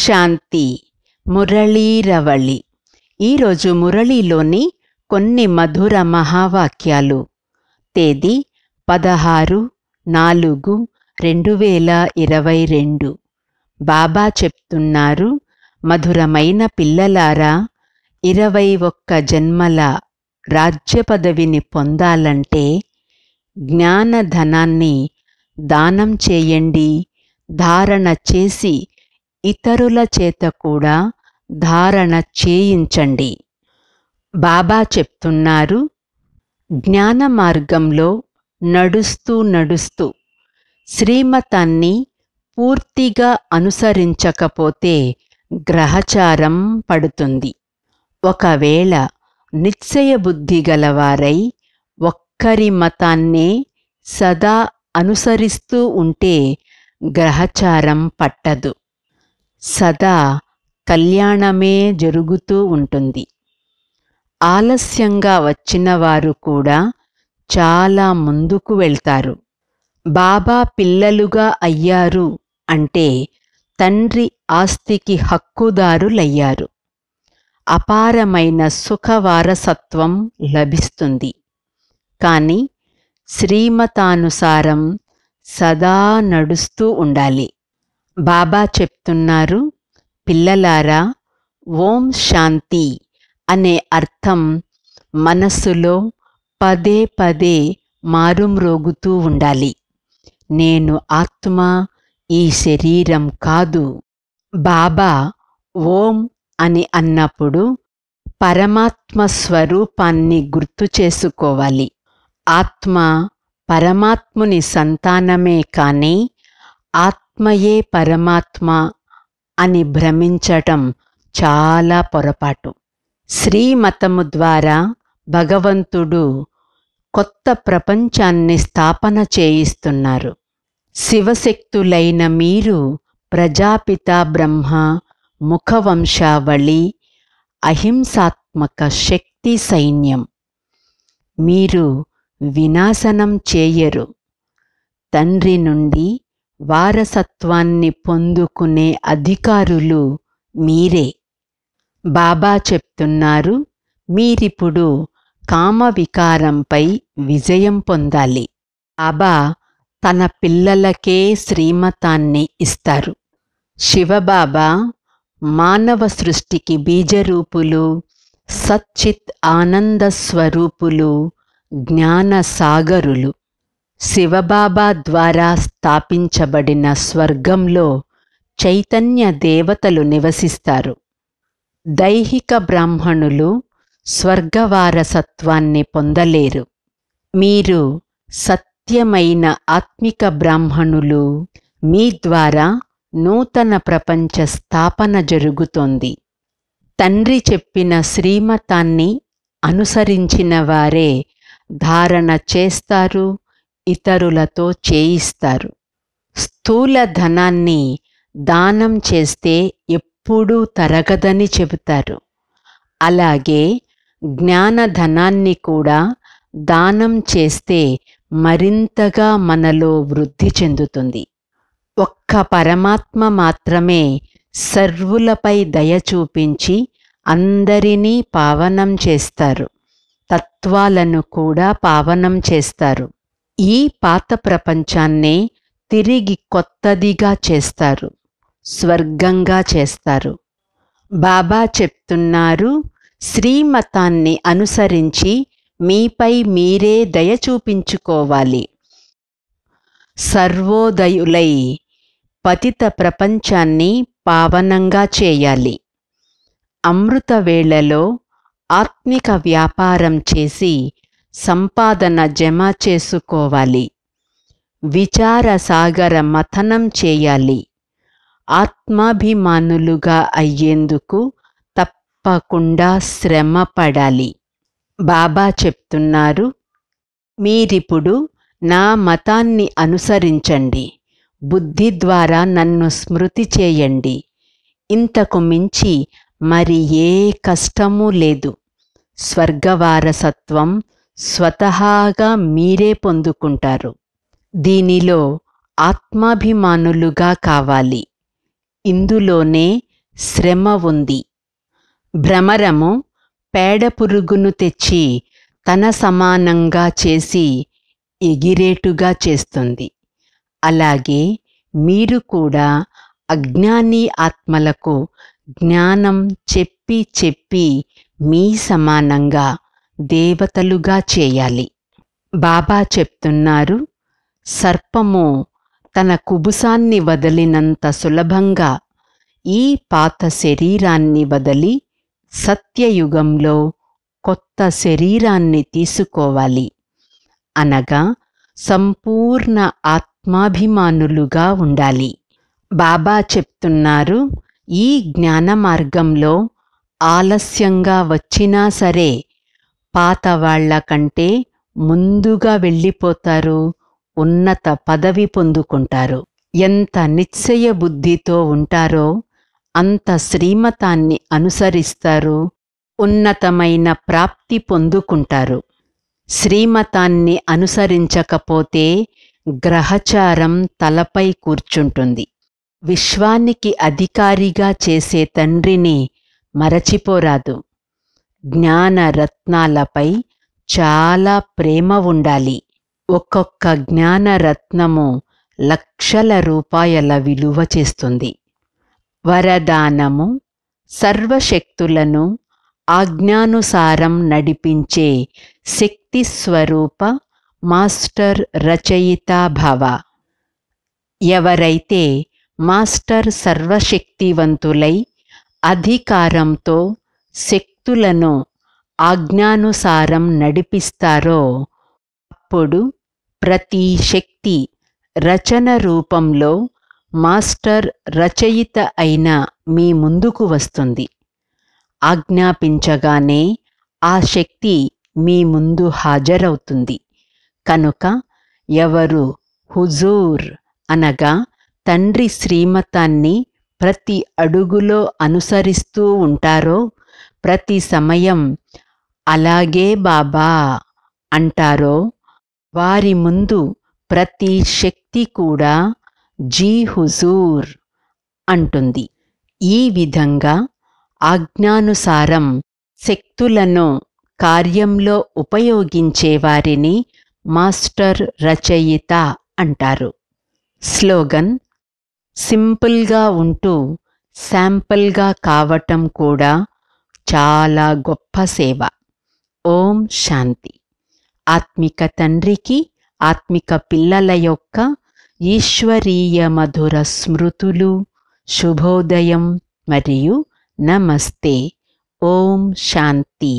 శాంతి మురళీరవళి ఈరోజు మురళీలోని కొన్ని మధుర మహావాక్యాలు తేదీ పదహారు నాలుగు రెండు వేల ఇరవై రెండు బాబా చెప్తున్నారు మధురమైన పిల్లలారా ఇరవై ఒక్క జన్మల రాజ్య పదవిని పొందాలంటే జ్ఞానధనాన్ని దానం చేయండి ధారణ చేసి ఇతరుల చేత కూడా ధారణ చేయించండి బాబా చెప్తున్నారు జ్ఞాన మార్గంలో నడుస్తూ నడుస్తూ శ్రీమతాన్ని పూర్తిగా అనుసరించకపోతే గ్రహచారం పడుతుంది ఒకవేళ నిశ్చయ బుద్ధి గలవారై ఒక్కరి మతాన్నే సదా అనుసరిస్తూ ఉంటే గ్రహచారం పట్టదు సదా కళ్యాణమే జరుగుతూ ఉంటుంది ఆలస్యంగా వచ్చిన వారు కూడా చాలా ముందుకు వెళ్తారు బాబా పిల్లలుగా అయ్యారు అంటే తండ్రి ఆస్తికి హక్కుదారులయ్యారు అపారమైన సుఖవారసత్వం లభిస్తుంది కానీ శ్రీమతానుసారం సదా నడుస్తూ ఉండాలి బాబా చెప్తున్నారు పిల్లలారా ఓం శాంతి అనే అర్థం మనస్సులో పదే పదే మారుమ్రోగుతూ ఉండాలి నేను ఆత్మ ఈ శరీరం కాదు బాబా ఓం అని అన్నప్పుడు పరమాత్మ స్వరూపాన్ని గుర్తు చేసుకోవాలి ఆత్మ పరమాత్ముని సంతానమే కానీ ఆత్మ ఆత్మయే పరమాత్మ అని భ్రమించటం చాలా పొరపాటు శ్రీమతము ద్వారా భగవంతుడు కొత్త ప్రపంచాన్ని స్థాపన చేయిస్తున్నారు శివశక్తులైన మీరు ప్రజాపిత బ్రహ్మ ముఖవంశావళి అహింసాత్మక శక్తి సైన్యం మీరు వినాశనం చేయరు తండ్రి నుండి వారసత్వాన్ని పొందుకునే అధికారులు మీరే బాబా చెప్తున్నారు మీరిప్పుడు కామవికారంపై విజయం పొందాలి బాబా తన పిల్లలకే శ్రీమతాన్ని ఇస్తారు శివబాబా మానవ సృష్టికి బీజరూపులు సచ్చిత్ ఆనంద స్వరూపులు జ్ఞానసాగరులు శివబాబా ద్వారా స్థాపించబడిన స్వర్గంలో చైతన్య దేవతలు నివసిస్తారు దైహిక బ్రాహ్మణులు స్వర్గవారసత్వాన్ని పొందలేరు మీరు సత్యమైన ఆత్మిక బ్రాహ్మణులు మీ ద్వారా నూతన ప్రపంచ స్థాపన జరుగుతోంది తండ్రి చెప్పిన శ్రీమతాన్ని అనుసరించిన వారే ధారణ చేస్తారు ఇతరులతో చేయిస్తారు స్థూల ధనాన్ని దానం చేస్తే ఎప్పుడూ తరగదని చెబుతారు అలాగే జ్ఞానధనాన్ని కూడా దానం చేస్తే మరింతగా మనలో వృద్ధి చెందుతుంది ఒక్క పరమాత్మ మాత్రమే సర్వులపై దయ చూపించి అందరినీ పావనం చేస్తారు తత్వాలను కూడా పావనం చేస్తారు ఈ పాత ప్రపంచాన్నే తిరిగి కొత్తదిగా చేస్తారు స్వర్గంగా చేస్తారు బాబా చెప్తున్నారు శ్రీమతాన్ని అనుసరించి మీపై మీరే దయ చూపించుకోవాలి సర్వోదయులై పతిత ప్రపంచాన్ని పావనంగా చేయాలి అమృత వేళలో ఆత్మిక వ్యాపారం చేసి సంపాదన జమ చేసుకోవాలి విచార సాగర మథనం చేయాలి ఆత్మాభిమానులుగా అయ్యేందుకు తప్పకుండా శ్రమ పడాలి బాబా చెప్తున్నారు మీరిప్పుడు నా మతాన్ని అనుసరించండి బుద్ధి ద్వారా నన్ను స్మృతి చేయండి ఇంతకు మించి మరి ఏ కష్టమూ లేదు స్వర్గవారసత్వం స్వతహాగా మీరే పొందుకుంటారు దీనిలో ఆత్మాభిమానులుగా కావాలి ఇందులోనే శ్రమ ఉంది భ్రమరము పేడ పురుగును తెచ్చి తన సమానంగా చేసి ఎగిరేటుగా చేస్తుంది అలాగే మీరు కూడా అజ్ఞాని ఆత్మలకు జ్ఞానం చెప్పి చెప్పి మీ సమానంగా దేవతలుగా చేయాలి బాబా చెప్తున్నారు సర్పము తన కుబుసాన్ని వదలినంత సులభంగా ఈ పాత శరీరాన్ని వదలి సత్యయుగంలో కొత్త శరీరాన్ని తీసుకోవాలి అనగా సంపూర్ణ ఆత్మాభిమానులుగా ఉండాలి బాబా చెప్తున్నారు ఈ జ్ఞాన మార్గంలో ఆలస్యంగా వచ్చినా సరే పాత వాళ్ల కంటే ముందుగా వెళ్ళిపోతారు ఉన్నత పదవి పొందుకుంటారు ఎంత నిశ్చయ బుద్ధితో ఉంటారో అంత శ్రీమతాన్ని అనుసరిస్తారు ఉన్నతమైన ప్రాప్తి పొందుకుంటారు శ్రీమతాన్ని అనుసరించకపోతే గ్రహచారం తలపై కూర్చుంటుంది విశ్వానికి అధికారిగా చేసే తండ్రిని మరచిపోరాదు జ్ఞాన రత్నాలపై చాలా ప్రేమ ఉండాలి ఒక్కొక్క జ్ఞాన రత్నము లక్షల రూపాయల విలువ చేస్తుంది వరదానము సర్వశక్తులను ఆజ్ఞానుసారం నడిపించే శక్తి స్వరూప మాస్టర్ రచయిత భవ ఎవరైతే మాస్టర్ సర్వశక్తివంతులై అధికారంతో శక్తి భక్తులను ఆజ్ఞానుసారం నడిపిస్తారో అప్పుడు ప్రతి శక్తి రచన రూపంలో మాస్టర్ రచయిత అయిన మీ ముందుకు వస్తుంది ఆజ్ఞాపించగానే ఆ శక్తి మీ ముందు హాజరవుతుంది కనుక ఎవరు హుజూర్ అనగా తండ్రి శ్రీమతాన్ని ప్రతి అడుగులో అనుసరిస్తూ ఉంటారో ప్రతి సమయం అలాగే బాబా అంటారో వారి ముందు ప్రతి శక్తి కూడా జీ హుజూర్ అంటుంది ఈ విధంగా ఆజ్ఞానుసారం శక్తులను కార్యంలో ఉపయోగించేవారిని మాస్టర్ రచయిత అంటారు స్లోగన్ సింపుల్గా ఉంటూ శాంపుల్గా కావటం కూడా చాలా గొప్ప సేవ ఓం శాంతి ఆత్మిక తండ్రికి ఆత్మిక పిల్లల యొక్క ఈశ్వరీయ మధుర స్మృతులు శుభోదయం మరియు నమస్తే ఓం శాంతి